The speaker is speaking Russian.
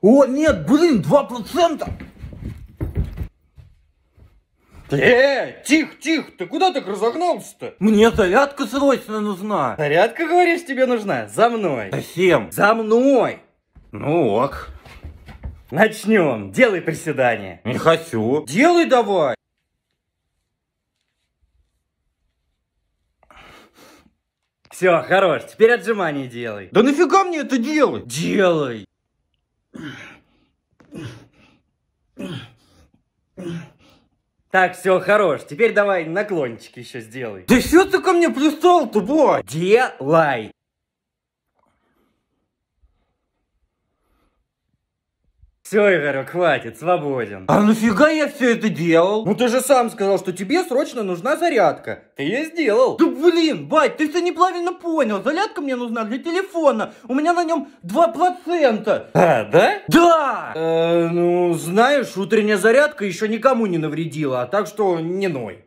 О, нет, блин, 2%! Э, тихо, тихо, ты куда так разогнался-то? Мне зарядка срочно нужна. Зарядка, говоришь, тебе нужна? За мной. Совсем. За мной. Ну ок. Начнем. Делай приседания. Не хочу. Делай давай. Все, хорош, теперь отжимания делай. Да нафига мне это делать? Делай. Так, все, хорош. Теперь давай наклончик еще сделай. Да что ты ко мне пристал-то, бой? Делай. Все, Игорек, хватит, свободен. А нафига я все это делал? Ну ты же сам сказал, что тебе срочно нужна зарядка. Ты ее сделал. Да блин, бать, ты все неправильно понял. Зарядка мне нужна для телефона. У меня на нем 2%. А, да? Да! Э, ну, знаешь, утренняя зарядка еще никому не навредила, а так что не ной.